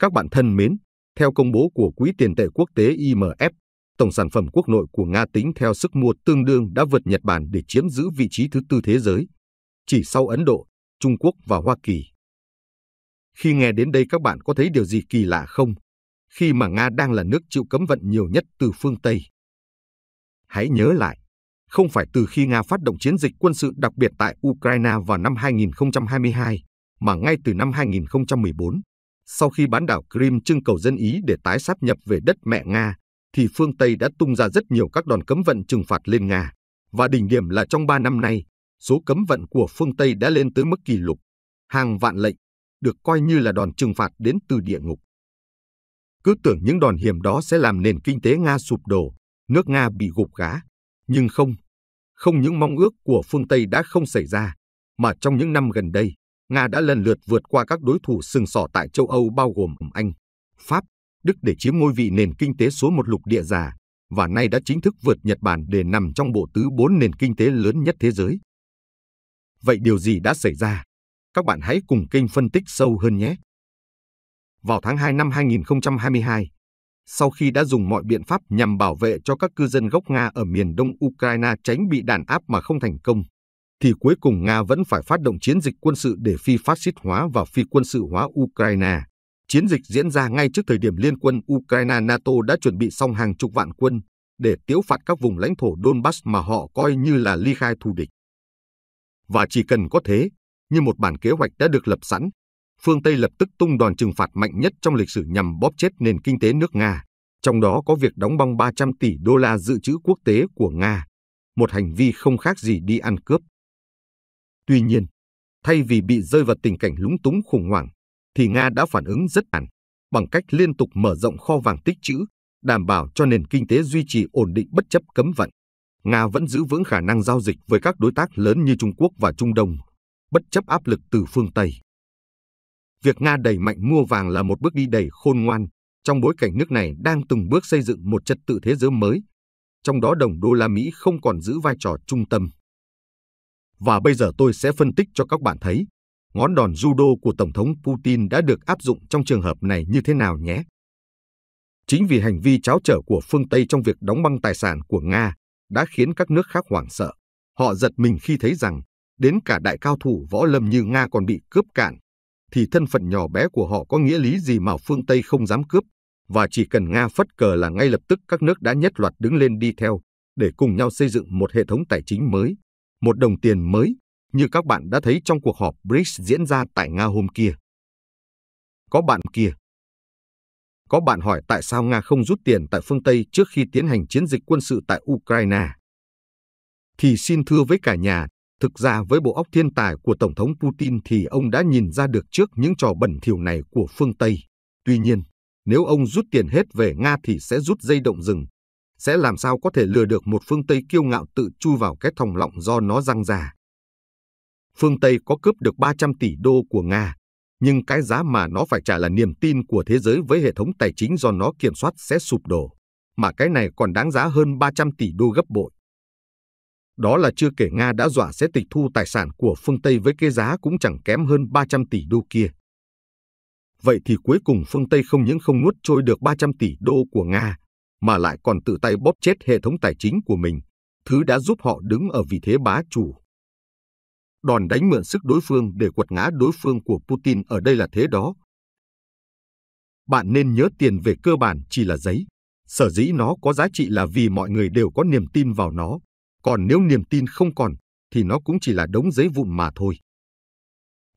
Các bạn thân mến, theo công bố của Quỹ tiền tệ quốc tế IMF, tổng sản phẩm quốc nội của Nga tính theo sức mua tương đương đã vượt Nhật Bản để chiếm giữ vị trí thứ tư thế giới, chỉ sau Ấn Độ, Trung Quốc và Hoa Kỳ. Khi nghe đến đây các bạn có thấy điều gì kỳ lạ không? Khi mà Nga đang là nước chịu cấm vận nhiều nhất từ phương Tây. Hãy nhớ lại, không phải từ khi Nga phát động chiến dịch quân sự đặc biệt tại Ukraine vào năm 2022, mà ngay từ năm 2014, sau khi bán đảo Crimea trưng cầu dân Ý để tái sáp nhập về đất mẹ Nga, thì phương Tây đã tung ra rất nhiều các đòn cấm vận trừng phạt lên Nga. Và đỉnh điểm là trong 3 năm nay, số cấm vận của phương Tây đã lên tới mức kỷ lục. Hàng vạn lệnh được coi như là đòn trừng phạt đến từ địa ngục. Cứ tưởng những đòn hiểm đó sẽ làm nền kinh tế Nga sụp đổ, nước Nga bị gục gá. Nhưng không, không những mong ước của phương Tây đã không xảy ra, mà trong những năm gần đây, Nga đã lần lượt vượt qua các đối thủ sừng sỏ tại châu Âu bao gồm Anh, Pháp, Đức để chiếm ngôi vị nền kinh tế số một lục địa già và nay đã chính thức vượt Nhật Bản để nằm trong bộ tứ bốn nền kinh tế lớn nhất thế giới. Vậy điều gì đã xảy ra? Các bạn hãy cùng kênh phân tích sâu hơn nhé. Vào tháng 2 năm 2022, sau khi đã dùng mọi biện pháp nhằm bảo vệ cho các cư dân gốc Nga ở miền đông Ukraine tránh bị đàn áp mà không thành công, thì cuối cùng Nga vẫn phải phát động chiến dịch quân sự để phi phát xít hóa và phi quân sự hóa Ukraine. Chiến dịch diễn ra ngay trước thời điểm liên quân Ukraine-NATO đã chuẩn bị xong hàng chục vạn quân để tiếu phạt các vùng lãnh thổ Donbass mà họ coi như là ly khai thù địch. Và chỉ cần có thế, như một bản kế hoạch đã được lập sẵn, phương Tây lập tức tung đòn trừng phạt mạnh nhất trong lịch sử nhằm bóp chết nền kinh tế nước Nga, trong đó có việc đóng băng 300 tỷ đô la dự trữ quốc tế của Nga, một hành vi không khác gì đi ăn cướp. Tuy nhiên, thay vì bị rơi vào tình cảnh lúng túng khủng hoảng, thì Nga đã phản ứng rất ản bằng cách liên tục mở rộng kho vàng tích trữ, đảm bảo cho nền kinh tế duy trì ổn định bất chấp cấm vận. Nga vẫn giữ vững khả năng giao dịch với các đối tác lớn như Trung Quốc và Trung Đông, bất chấp áp lực từ phương Tây. Việc Nga đẩy mạnh mua vàng là một bước đi đầy khôn ngoan, trong bối cảnh nước này đang từng bước xây dựng một trật tự thế giới mới, trong đó đồng đô la Mỹ không còn giữ vai trò trung tâm. Và bây giờ tôi sẽ phân tích cho các bạn thấy ngón đòn judo của Tổng thống Putin đã được áp dụng trong trường hợp này như thế nào nhé. Chính vì hành vi cháo trở của phương Tây trong việc đóng băng tài sản của Nga đã khiến các nước khác hoảng sợ. Họ giật mình khi thấy rằng đến cả đại cao thủ võ lâm như Nga còn bị cướp cạn, thì thân phận nhỏ bé của họ có nghĩa lý gì mà phương Tây không dám cướp, và chỉ cần Nga phất cờ là ngay lập tức các nước đã nhất loạt đứng lên đi theo để cùng nhau xây dựng một hệ thống tài chính mới một đồng tiền mới như các bạn đã thấy trong cuộc họp BRICS diễn ra tại Nga hôm kia. Có bạn kia. Có bạn hỏi tại sao Nga không rút tiền tại phương Tây trước khi tiến hành chiến dịch quân sự tại Ukraine. Thì xin thưa với cả nhà, thực ra với bộ óc thiên tài của Tổng thống Putin thì ông đã nhìn ra được trước những trò bẩn thỉu này của phương Tây. Tuy nhiên, nếu ông rút tiền hết về Nga thì sẽ rút dây động rừng, sẽ làm sao có thể lừa được một phương Tây kiêu ngạo tự chui vào cái thòng lọng do nó răng ra. Phương Tây có cướp được 300 tỷ đô của Nga, nhưng cái giá mà nó phải trả là niềm tin của thế giới với hệ thống tài chính do nó kiểm soát sẽ sụp đổ, mà cái này còn đáng giá hơn 300 tỷ đô gấp bội. Đó là chưa kể Nga đã dọa sẽ tịch thu tài sản của phương Tây với cái giá cũng chẳng kém hơn 300 tỷ đô kia. Vậy thì cuối cùng phương Tây không những không nuốt trôi được 300 tỷ đô của Nga, mà lại còn tự tay bóp chết hệ thống tài chính của mình, thứ đã giúp họ đứng ở vị thế bá chủ. Đòn đánh mượn sức đối phương để quật ngã đối phương của Putin ở đây là thế đó. Bạn nên nhớ tiền về cơ bản chỉ là giấy. Sở dĩ nó có giá trị là vì mọi người đều có niềm tin vào nó. Còn nếu niềm tin không còn, thì nó cũng chỉ là đống giấy vụn mà thôi.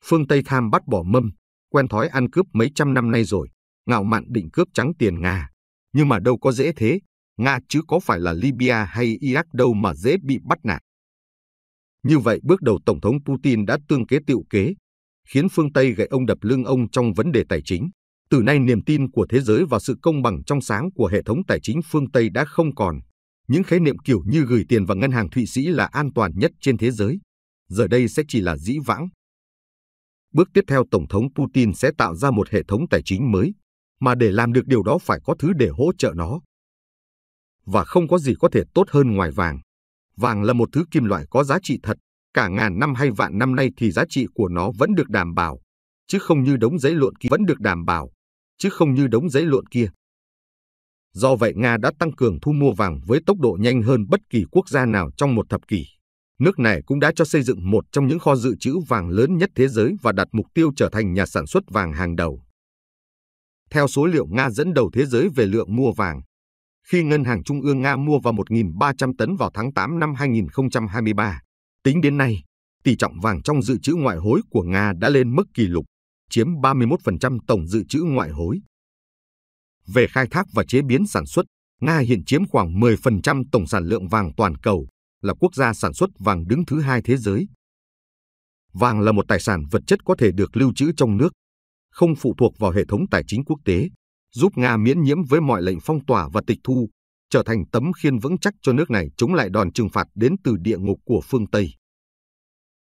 Phương Tây tham bắt bỏ mâm, quen thói ăn cướp mấy trăm năm nay rồi, ngạo mạn định cướp trắng tiền Nga. Nhưng mà đâu có dễ thế, Nga chứ có phải là Libya hay Iraq đâu mà dễ bị bắt nạt. Như vậy bước đầu Tổng thống Putin đã tương kế tiệu kế, khiến phương Tây gậy ông đập lưng ông trong vấn đề tài chính. Từ nay niềm tin của thế giới và sự công bằng trong sáng của hệ thống tài chính phương Tây đã không còn. Những khái niệm kiểu như gửi tiền vào ngân hàng Thụy Sĩ là an toàn nhất trên thế giới. Giờ đây sẽ chỉ là dĩ vãng. Bước tiếp theo Tổng thống Putin sẽ tạo ra một hệ thống tài chính mới, mà để làm được điều đó phải có thứ để hỗ trợ nó. Và không có gì có thể tốt hơn ngoài vàng. Vàng là một thứ kim loại có giá trị thật, cả ngàn năm hay vạn năm nay thì giá trị của nó vẫn được đảm bảo, chứ không như đống giấy lộn kia vẫn được đảm bảo, chứ không như đống giấy lộn kia. Do vậy Nga đã tăng cường thu mua vàng với tốc độ nhanh hơn bất kỳ quốc gia nào trong một thập kỷ. Nước này cũng đã cho xây dựng một trong những kho dự trữ vàng lớn nhất thế giới và đặt mục tiêu trở thành nhà sản xuất vàng hàng đầu theo số liệu Nga dẫn đầu thế giới về lượng mua vàng. Khi Ngân hàng Trung ương Nga mua vào 1.300 tấn vào tháng 8 năm 2023, tính đến nay, tỷ trọng vàng trong dự trữ ngoại hối của Nga đã lên mức kỷ lục, chiếm 31% tổng dự trữ ngoại hối. Về khai thác và chế biến sản xuất, Nga hiện chiếm khoảng 10% tổng sản lượng vàng toàn cầu, là quốc gia sản xuất vàng đứng thứ hai thế giới. Vàng là một tài sản vật chất có thể được lưu trữ trong nước, không phụ thuộc vào hệ thống tài chính quốc tế, giúp Nga miễn nhiễm với mọi lệnh phong tỏa và tịch thu, trở thành tấm khiên vững chắc cho nước này chống lại đòn trừng phạt đến từ địa ngục của phương Tây.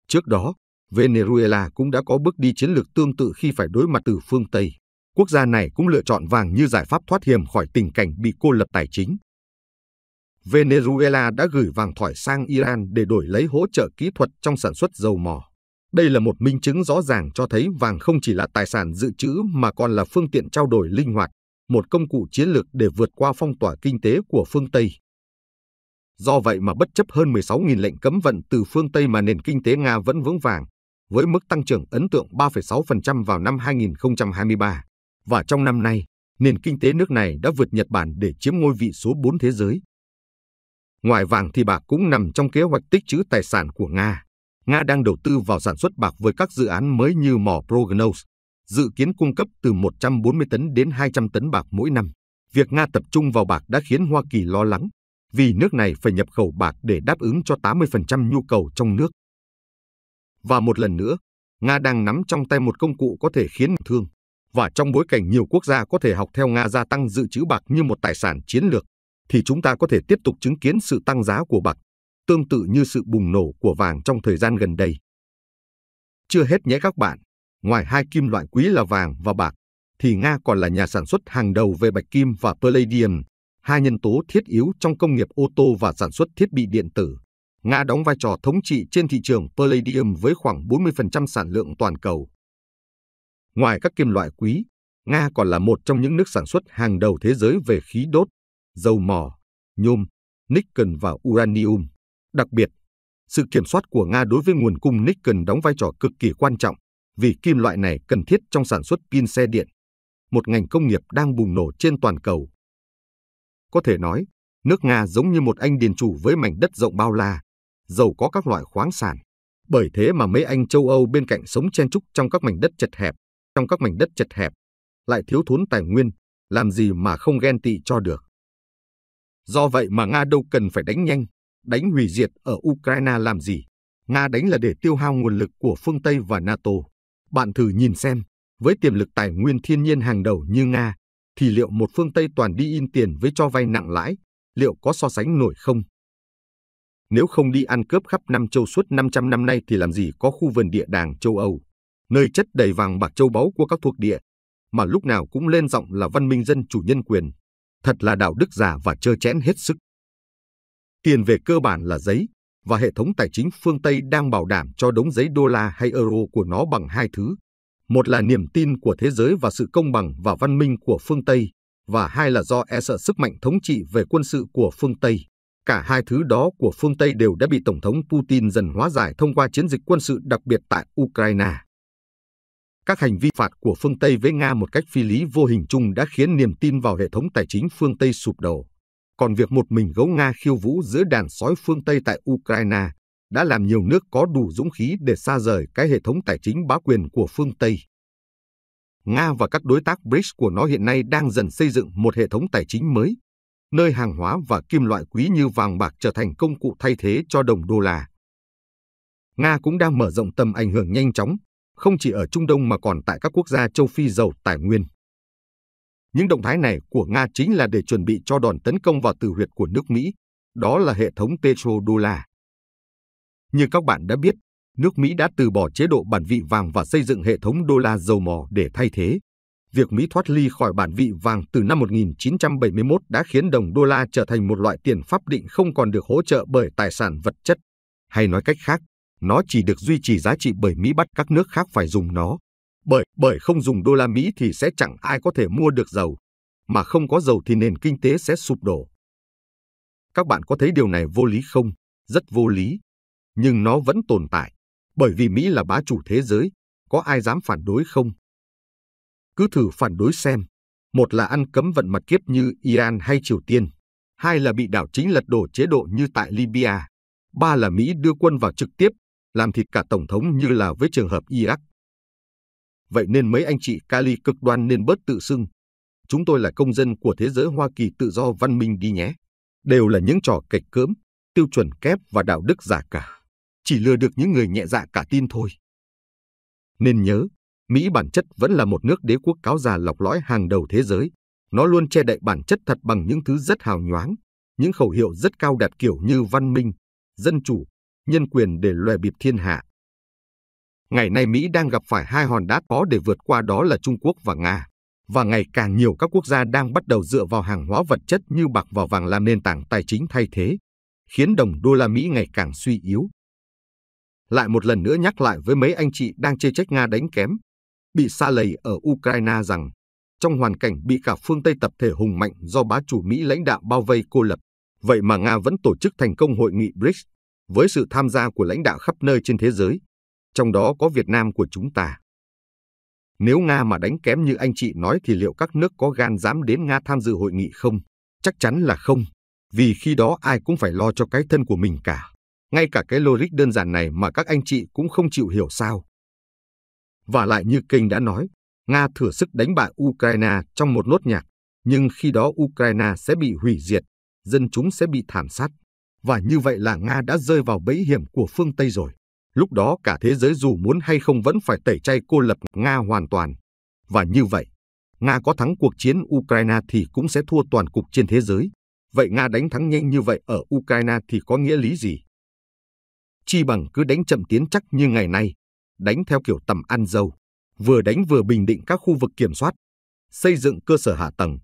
Trước đó, Venezuela cũng đã có bước đi chiến lược tương tự khi phải đối mặt từ phương Tây. Quốc gia này cũng lựa chọn vàng như giải pháp thoát hiểm khỏi tình cảnh bị cô lập tài chính. Venezuela đã gửi vàng thỏi sang Iran để đổi lấy hỗ trợ kỹ thuật trong sản xuất dầu mỏ. Đây là một minh chứng rõ ràng cho thấy vàng không chỉ là tài sản dự trữ mà còn là phương tiện trao đổi linh hoạt, một công cụ chiến lược để vượt qua phong tỏa kinh tế của phương Tây. Do vậy mà bất chấp hơn 16.000 lệnh cấm vận từ phương Tây mà nền kinh tế Nga vẫn vững vàng, với mức tăng trưởng ấn tượng 3,6% vào năm 2023. Và trong năm nay, nền kinh tế nước này đã vượt Nhật Bản để chiếm ngôi vị số 4 thế giới. Ngoài vàng thì bạc cũng nằm trong kế hoạch tích trữ tài sản của Nga. Nga đang đầu tư vào sản xuất bạc với các dự án mới như mỏ Prognos, dự kiến cung cấp từ 140 tấn đến 200 tấn bạc mỗi năm. Việc Nga tập trung vào bạc đã khiến Hoa Kỳ lo lắng, vì nước này phải nhập khẩu bạc để đáp ứng cho 80% nhu cầu trong nước. Và một lần nữa, Nga đang nắm trong tay một công cụ có thể khiến thương, và trong bối cảnh nhiều quốc gia có thể học theo Nga gia tăng dự trữ bạc như một tài sản chiến lược, thì chúng ta có thể tiếp tục chứng kiến sự tăng giá của bạc tương tự như sự bùng nổ của vàng trong thời gian gần đây. Chưa hết nhé các bạn, ngoài hai kim loại quý là vàng và bạc, thì Nga còn là nhà sản xuất hàng đầu về bạch kim và palladium, hai nhân tố thiết yếu trong công nghiệp ô tô và sản xuất thiết bị điện tử. Nga đóng vai trò thống trị trên thị trường palladium với khoảng 40% sản lượng toàn cầu. Ngoài các kim loại quý, Nga còn là một trong những nước sản xuất hàng đầu thế giới về khí đốt, dầu mỏ, nhôm, nickel và uranium. Đặc biệt, sự kiểm soát của Nga đối với nguồn cung nickel đóng vai trò cực kỳ quan trọng vì kim loại này cần thiết trong sản xuất pin xe điện, một ngành công nghiệp đang bùng nổ trên toàn cầu. Có thể nói, nước Nga giống như một anh điền chủ với mảnh đất rộng bao la, giàu có các loại khoáng sản. Bởi thế mà mấy anh châu Âu bên cạnh sống chen trúc trong các mảnh đất chật hẹp, trong các mảnh đất chật hẹp, lại thiếu thốn tài nguyên, làm gì mà không ghen tị cho được. Do vậy mà Nga đâu cần phải đánh nhanh, đánh hủy diệt ở Ukraine làm gì? Nga đánh là để tiêu hao nguồn lực của phương Tây và NATO. Bạn thử nhìn xem, với tiềm lực tài nguyên thiên nhiên hàng đầu như Nga, thì liệu một phương Tây toàn đi in tiền với cho vay nặng lãi, liệu có so sánh nổi không? Nếu không đi ăn cướp khắp năm châu suốt 500 năm nay thì làm gì có khu vườn địa đàng châu Âu, nơi chất đầy vàng bạc châu báu của các thuộc địa, mà lúc nào cũng lên giọng là văn minh dân chủ nhân quyền. Thật là đạo đức giả và trơ chẽn hết sức. Tiền về cơ bản là giấy, và hệ thống tài chính phương Tây đang bảo đảm cho đống giấy đô la hay euro của nó bằng hai thứ. Một là niềm tin của thế giới và sự công bằng và văn minh của phương Tây, và hai là do e sợ sức mạnh thống trị về quân sự của phương Tây. Cả hai thứ đó của phương Tây đều đã bị Tổng thống Putin dần hóa giải thông qua chiến dịch quân sự đặc biệt tại Ukraine. Các hành vi phạt của phương Tây với Nga một cách phi lý vô hình chung đã khiến niềm tin vào hệ thống tài chính phương Tây sụp đổ còn việc một mình gấu Nga khiêu vũ giữa đàn sói phương Tây tại Ukraine đã làm nhiều nước có đủ dũng khí để xa rời cái hệ thống tài chính bá quyền của phương Tây. Nga và các đối tác BRICS của nó hiện nay đang dần xây dựng một hệ thống tài chính mới, nơi hàng hóa và kim loại quý như vàng bạc trở thành công cụ thay thế cho đồng đô la. Nga cũng đang mở rộng tầm ảnh hưởng nhanh chóng, không chỉ ở Trung Đông mà còn tại các quốc gia châu Phi giàu tài nguyên. Những động thái này của Nga chính là để chuẩn bị cho đòn tấn công vào từ huyệt của nước Mỹ, đó là hệ thống petrodollar. Như các bạn đã biết, nước Mỹ đã từ bỏ chế độ bản vị vàng và xây dựng hệ thống đô la dầu mỏ để thay thế. Việc Mỹ thoát ly khỏi bản vị vàng từ năm 1971 đã khiến đồng đô la trở thành một loại tiền pháp định không còn được hỗ trợ bởi tài sản vật chất. Hay nói cách khác, nó chỉ được duy trì giá trị bởi Mỹ bắt các nước khác phải dùng nó. Bởi bởi không dùng đô la Mỹ thì sẽ chẳng ai có thể mua được dầu, mà không có dầu thì nền kinh tế sẽ sụp đổ. Các bạn có thấy điều này vô lý không? Rất vô lý, nhưng nó vẫn tồn tại, bởi vì Mỹ là bá chủ thế giới, có ai dám phản đối không? Cứ thử phản đối xem, một là ăn cấm vận mặt kiếp như Iran hay Triều Tiên, hai là bị đảo chính lật đổ chế độ như tại Libya, ba là Mỹ đưa quân vào trực tiếp, làm thịt cả tổng thống như là với trường hợp Iraq. Vậy nên mấy anh chị Cali cực đoan nên bớt tự xưng. Chúng tôi là công dân của thế giới Hoa Kỳ tự do văn minh đi nhé. Đều là những trò kịch cưỡm, tiêu chuẩn kép và đạo đức giả cả. Chỉ lừa được những người nhẹ dạ cả tin thôi. Nên nhớ, Mỹ bản chất vẫn là một nước đế quốc cáo già lọc lõi hàng đầu thế giới. Nó luôn che đậy bản chất thật bằng những thứ rất hào nhoáng, những khẩu hiệu rất cao đẹp kiểu như văn minh, dân chủ, nhân quyền để lòe bịp thiên hạ. Ngày nay Mỹ đang gặp phải hai hòn đá khó để vượt qua đó là Trung Quốc và Nga. Và ngày càng nhiều các quốc gia đang bắt đầu dựa vào hàng hóa vật chất như bạc và vàng làm nền tảng tài chính thay thế, khiến đồng đô la Mỹ ngày càng suy yếu. Lại một lần nữa nhắc lại với mấy anh chị đang chê trách Nga đánh kém, bị xa lầy ở Ukraine rằng trong hoàn cảnh bị cả phương Tây tập thể hùng mạnh do bá chủ Mỹ lãnh đạo bao vây cô lập, vậy mà Nga vẫn tổ chức thành công hội nghị BRICS với sự tham gia của lãnh đạo khắp nơi trên thế giới trong đó có Việt Nam của chúng ta. Nếu Nga mà đánh kém như anh chị nói thì liệu các nước có gan dám đến Nga tham dự hội nghị không? Chắc chắn là không, vì khi đó ai cũng phải lo cho cái thân của mình cả. Ngay cả cái logic đơn giản này mà các anh chị cũng không chịu hiểu sao. Và lại như kênh đã nói, Nga thử sức đánh bại Ukraine trong một nốt nhạc, nhưng khi đó Ukraine sẽ bị hủy diệt, dân chúng sẽ bị thảm sát. Và như vậy là Nga đã rơi vào bẫy hiểm của phương Tây rồi lúc đó cả thế giới dù muốn hay không vẫn phải tẩy chay cô lập Nga hoàn toàn. Và như vậy, Nga có thắng cuộc chiến Ukraine thì cũng sẽ thua toàn cục trên thế giới. Vậy Nga đánh thắng nhanh như vậy ở Ukraine thì có nghĩa lý gì? Chi bằng cứ đánh chậm tiến chắc như ngày nay, đánh theo kiểu tầm ăn dâu, vừa đánh vừa bình định các khu vực kiểm soát, xây dựng cơ sở hạ tầng,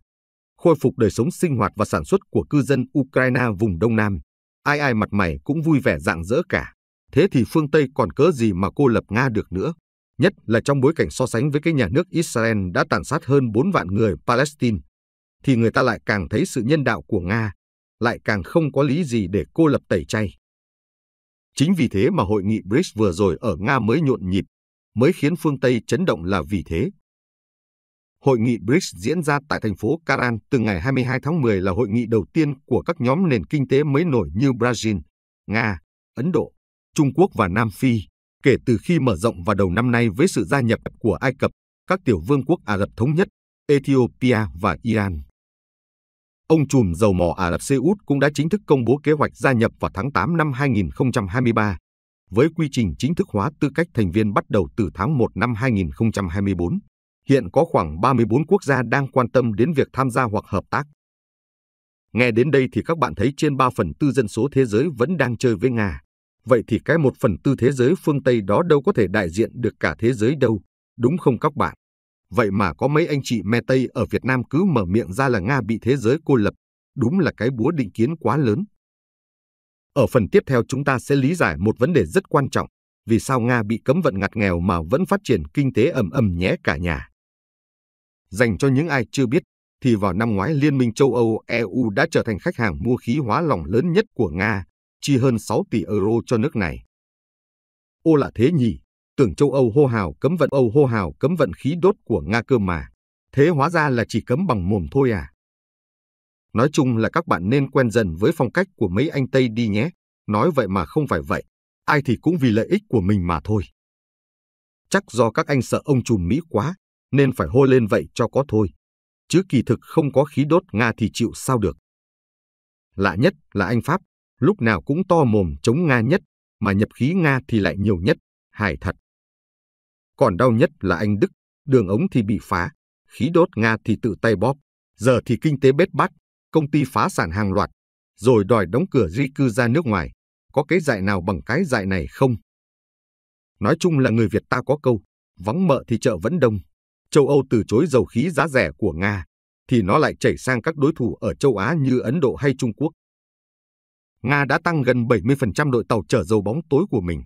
khôi phục đời sống sinh hoạt và sản xuất của cư dân Ukraine vùng Đông Nam. Ai ai mặt mày cũng vui vẻ rạng rỡ cả thế thì phương Tây còn cớ gì mà cô lập Nga được nữa, nhất là trong bối cảnh so sánh với cái nhà nước Israel đã tàn sát hơn 4 vạn người Palestine, thì người ta lại càng thấy sự nhân đạo của Nga, lại càng không có lý gì để cô lập tẩy chay. Chính vì thế mà hội nghị BRICS vừa rồi ở Nga mới nhộn nhịp, mới khiến phương Tây chấn động là vì thế. Hội nghị BRICS diễn ra tại thành phố Karan từ ngày 22 tháng 10 là hội nghị đầu tiên của các nhóm nền kinh tế mới nổi như Brazil, Nga, Ấn Độ, Trung Quốc và Nam Phi, kể từ khi mở rộng vào đầu năm nay với sự gia nhập của Ai Cập, các tiểu vương quốc Ả Rập Thống Nhất, Ethiopia và Iran. Ông trùm dầu mỏ Ả Rập Xê Út cũng đã chính thức công bố kế hoạch gia nhập vào tháng 8 năm 2023, với quy trình chính thức hóa tư cách thành viên bắt đầu từ tháng 1 năm 2024. Hiện có khoảng 34 quốc gia đang quan tâm đến việc tham gia hoặc hợp tác. Nghe đến đây thì các bạn thấy trên 3 phần tư dân số thế giới vẫn đang chơi với Nga. Vậy thì cái một phần tư thế giới phương Tây đó đâu có thể đại diện được cả thế giới đâu, đúng không các bạn? Vậy mà có mấy anh chị me Tây ở Việt Nam cứ mở miệng ra là Nga bị thế giới cô lập, đúng là cái búa định kiến quá lớn. Ở phần tiếp theo chúng ta sẽ lý giải một vấn đề rất quan trọng, vì sao Nga bị cấm vận ngặt nghèo mà vẫn phát triển kinh tế ầm ầm nhé cả nhà. Dành cho những ai chưa biết, thì vào năm ngoái Liên minh châu Âu EU đã trở thành khách hàng mua khí hóa lỏng lớn nhất của Nga chi hơn 6 tỷ euro cho nước này. Ô lạ thế nhỉ, tưởng châu Âu hô hào cấm vận Âu hô hào cấm vận khí đốt của Nga cơ mà, thế hóa ra là chỉ cấm bằng mồm thôi à. Nói chung là các bạn nên quen dần với phong cách của mấy anh Tây đi nhé, nói vậy mà không phải vậy, ai thì cũng vì lợi ích của mình mà thôi. Chắc do các anh sợ ông trùm Mỹ quá, nên phải hô lên vậy cho có thôi. Chứ kỳ thực không có khí đốt Nga thì chịu sao được. Lạ nhất là anh Pháp lúc nào cũng to mồm chống Nga nhất, mà nhập khí Nga thì lại nhiều nhất, hài thật. Còn đau nhất là anh Đức, đường ống thì bị phá, khí đốt Nga thì tự tay bóp, giờ thì kinh tế bết bát, công ty phá sản hàng loạt, rồi đòi đóng cửa di cư ra nước ngoài, có cái dạy nào bằng cái dạy này không? Nói chung là người Việt ta có câu, vắng mợ thì chợ vẫn đông. Châu Âu từ chối dầu khí giá rẻ của Nga, thì nó lại chảy sang các đối thủ ở châu Á như Ấn Độ hay Trung Quốc. Nga đã tăng gần 70% đội tàu chở dầu bóng tối của mình.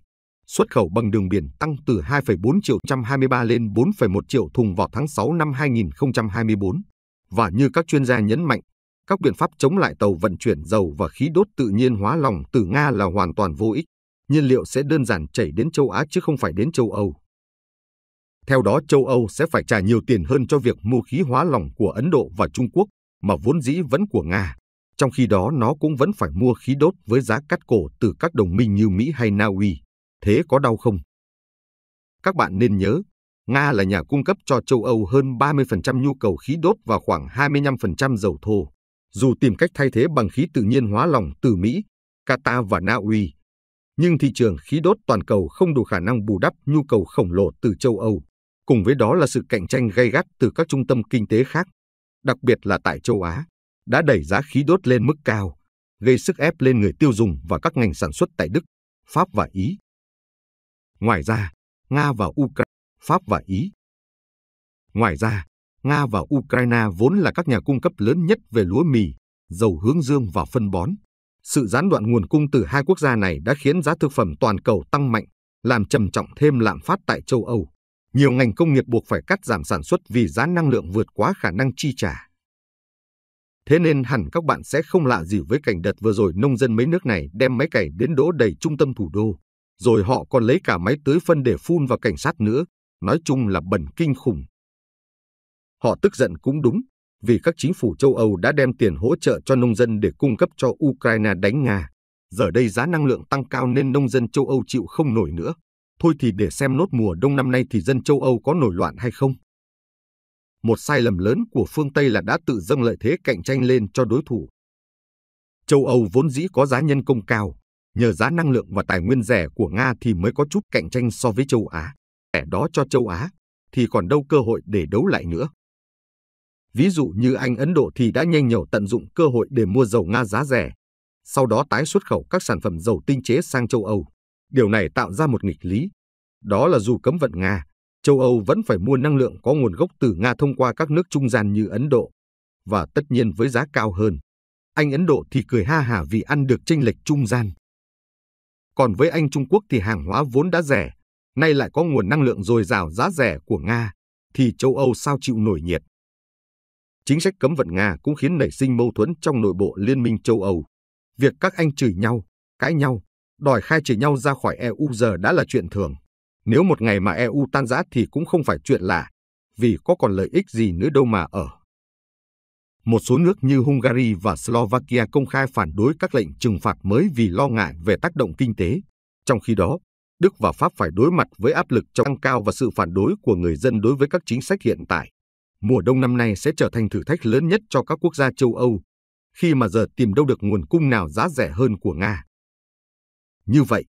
Xuất khẩu bằng đường biển tăng từ 2,4 triệu 123 lên 4,1 triệu thùng vào tháng 6 năm 2024. Và như các chuyên gia nhấn mạnh, các biện pháp chống lại tàu vận chuyển dầu và khí đốt tự nhiên hóa lỏng từ Nga là hoàn toàn vô ích. Nhiên liệu sẽ đơn giản chảy đến châu Á chứ không phải đến châu Âu. Theo đó, châu Âu sẽ phải trả nhiều tiền hơn cho việc mua khí hóa lỏng của Ấn Độ và Trung Quốc, mà vốn dĩ vẫn của Nga trong khi đó nó cũng vẫn phải mua khí đốt với giá cắt cổ từ các đồng minh như Mỹ hay Na Uy. Thế có đau không? Các bạn nên nhớ, Nga là nhà cung cấp cho châu Âu hơn 30% nhu cầu khí đốt và khoảng 25% dầu thô. Dù tìm cách thay thế bằng khí tự nhiên hóa lỏng từ Mỹ, Qatar và Na Uy, nhưng thị trường khí đốt toàn cầu không đủ khả năng bù đắp nhu cầu khổng lồ từ châu Âu, cùng với đó là sự cạnh tranh gay gắt từ các trung tâm kinh tế khác, đặc biệt là tại châu Á đã đẩy giá khí đốt lên mức cao, gây sức ép lên người tiêu dùng và các ngành sản xuất tại Đức, Pháp và Ý. Ngoài ra, Nga và Ukraine, Pháp và Ý. Ngoài ra, Nga và Ukraine vốn là các nhà cung cấp lớn nhất về lúa mì, dầu hướng dương và phân bón. Sự gián đoạn nguồn cung từ hai quốc gia này đã khiến giá thực phẩm toàn cầu tăng mạnh, làm trầm trọng thêm lạm phát tại châu Âu. Nhiều ngành công nghiệp buộc phải cắt giảm sản xuất vì giá năng lượng vượt quá khả năng chi trả. Thế nên hẳn các bạn sẽ không lạ gì với cảnh đợt vừa rồi nông dân mấy nước này đem máy cày đến đỗ đầy trung tâm thủ đô. Rồi họ còn lấy cả máy tưới phân để phun vào cảnh sát nữa. Nói chung là bẩn kinh khủng. Họ tức giận cũng đúng, vì các chính phủ châu Âu đã đem tiền hỗ trợ cho nông dân để cung cấp cho Ukraine đánh Nga. Giờ đây giá năng lượng tăng cao nên nông dân châu Âu chịu không nổi nữa. Thôi thì để xem nốt mùa đông năm nay thì dân châu Âu có nổi loạn hay không một sai lầm lớn của phương Tây là đã tự dâng lợi thế cạnh tranh lên cho đối thủ. Châu Âu vốn dĩ có giá nhân công cao, nhờ giá năng lượng và tài nguyên rẻ của Nga thì mới có chút cạnh tranh so với châu Á. Kẻ đó cho châu Á thì còn đâu cơ hội để đấu lại nữa. Ví dụ như Anh Ấn Độ thì đã nhanh nhẩu tận dụng cơ hội để mua dầu Nga giá rẻ, sau đó tái xuất khẩu các sản phẩm dầu tinh chế sang châu Âu. Điều này tạo ra một nghịch lý. Đó là dù cấm vận Nga, châu Âu vẫn phải mua năng lượng có nguồn gốc từ Nga thông qua các nước trung gian như Ấn Độ, và tất nhiên với giá cao hơn. Anh Ấn Độ thì cười ha hả vì ăn được chênh lệch trung gian. Còn với anh Trung Quốc thì hàng hóa vốn đã rẻ, nay lại có nguồn năng lượng dồi dào giá rẻ của Nga, thì châu Âu sao chịu nổi nhiệt. Chính sách cấm vận Nga cũng khiến nảy sinh mâu thuẫn trong nội bộ Liên minh châu Âu. Việc các anh chửi nhau, cãi nhau, đòi khai trừ nhau ra khỏi EU giờ đã là chuyện thường. Nếu một ngày mà EU tan rã thì cũng không phải chuyện lạ, vì có còn lợi ích gì nữa đâu mà ở. Một số nước như Hungary và Slovakia công khai phản đối các lệnh trừng phạt mới vì lo ngại về tác động kinh tế. Trong khi đó, Đức và Pháp phải đối mặt với áp lực tăng cao và sự phản đối của người dân đối với các chính sách hiện tại. Mùa đông năm nay sẽ trở thành thử thách lớn nhất cho các quốc gia châu Âu, khi mà giờ tìm đâu được nguồn cung nào giá rẻ hơn của Nga. Như vậy,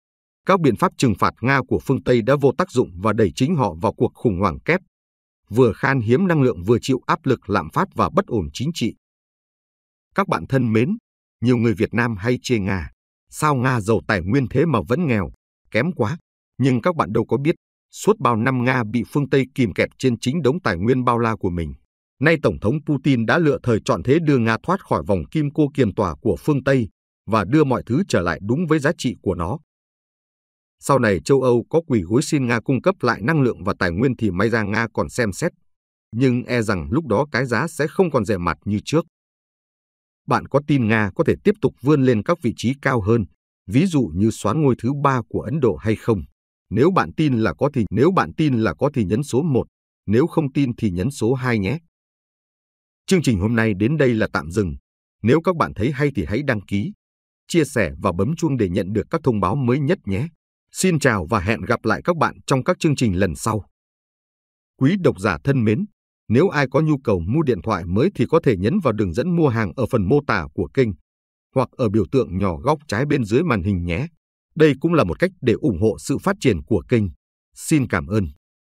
các biện pháp trừng phạt Nga của phương Tây đã vô tác dụng và đẩy chính họ vào cuộc khủng hoảng kép, vừa khan hiếm năng lượng vừa chịu áp lực lạm phát và bất ổn chính trị. Các bạn thân mến, nhiều người Việt Nam hay chê Nga, sao Nga giàu tài nguyên thế mà vẫn nghèo, kém quá, nhưng các bạn đâu có biết, suốt bao năm Nga bị phương Tây kìm kẹp trên chính đống tài nguyên bao la của mình. Nay Tổng thống Putin đã lựa thời chọn thế đưa Nga thoát khỏi vòng kim cô kiềm tỏa của phương Tây và đưa mọi thứ trở lại đúng với giá trị của nó. Sau này châu Âu có quỳ gối xin Nga cung cấp lại năng lượng và tài nguyên thì may ra Nga còn xem xét. Nhưng e rằng lúc đó cái giá sẽ không còn rẻ mặt như trước. Bạn có tin Nga có thể tiếp tục vươn lên các vị trí cao hơn, ví dụ như xoán ngôi thứ ba của Ấn Độ hay không? Nếu bạn tin là có thì nếu bạn tin là có thì nhấn số 1, nếu không tin thì nhấn số 2 nhé. Chương trình hôm nay đến đây là tạm dừng. Nếu các bạn thấy hay thì hãy đăng ký, chia sẻ và bấm chuông để nhận được các thông báo mới nhất nhé. Xin chào và hẹn gặp lại các bạn trong các chương trình lần sau. Quý độc giả thân mến, nếu ai có nhu cầu mua điện thoại mới thì có thể nhấn vào đường dẫn mua hàng ở phần mô tả của kênh hoặc ở biểu tượng nhỏ góc trái bên dưới màn hình nhé. Đây cũng là một cách để ủng hộ sự phát triển của kênh. Xin cảm ơn.